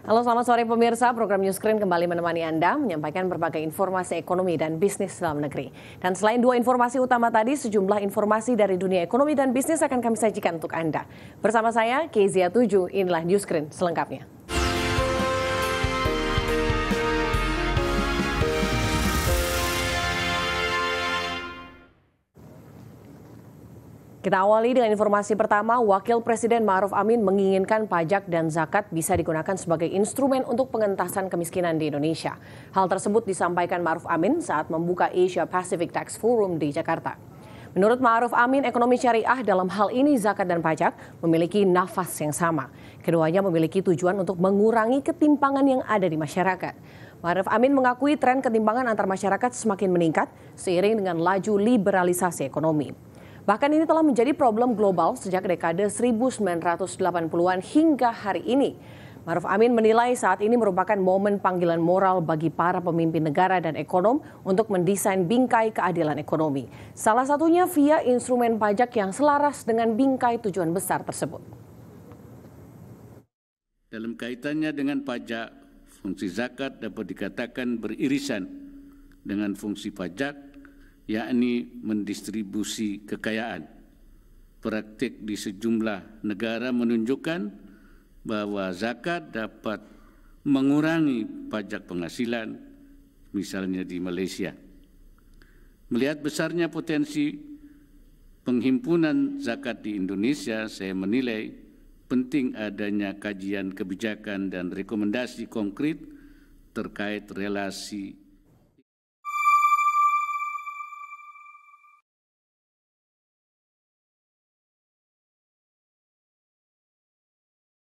Halo selamat sore pemirsa, program News Screen kembali menemani Anda menyampaikan berbagai informasi ekonomi dan bisnis dalam negeri. Dan selain dua informasi utama tadi, sejumlah informasi dari dunia ekonomi dan bisnis akan kami sajikan untuk Anda. Bersama saya, Kezia 7, inilah News Screen selengkapnya. Kita awali dengan informasi pertama, Wakil Presiden Ma'ruf Amin menginginkan pajak dan zakat bisa digunakan sebagai instrumen untuk pengentasan kemiskinan di Indonesia. Hal tersebut disampaikan Ma'ruf Amin saat membuka Asia Pacific Tax Forum di Jakarta. Menurut Ma'ruf Amin, ekonomi syariah dalam hal ini zakat dan pajak memiliki nafas yang sama. Keduanya memiliki tujuan untuk mengurangi ketimpangan yang ada di masyarakat. Ma'ruf Amin mengakui tren ketimpangan antar masyarakat semakin meningkat seiring dengan laju liberalisasi ekonomi. Bahkan ini telah menjadi problem global sejak dekade 1980-an hingga hari ini. Maruf Amin menilai saat ini merupakan momen panggilan moral bagi para pemimpin negara dan ekonom untuk mendesain bingkai keadilan ekonomi. Salah satunya via instrumen pajak yang selaras dengan bingkai tujuan besar tersebut. Dalam kaitannya dengan pajak, fungsi zakat dapat dikatakan beririsan dengan fungsi pajak yakni mendistribusi kekayaan. Praktik di sejumlah negara menunjukkan bahwa zakat dapat mengurangi pajak penghasilan, misalnya di Malaysia. Melihat besarnya potensi penghimpunan zakat di Indonesia, saya menilai penting adanya kajian kebijakan dan rekomendasi konkret terkait relasi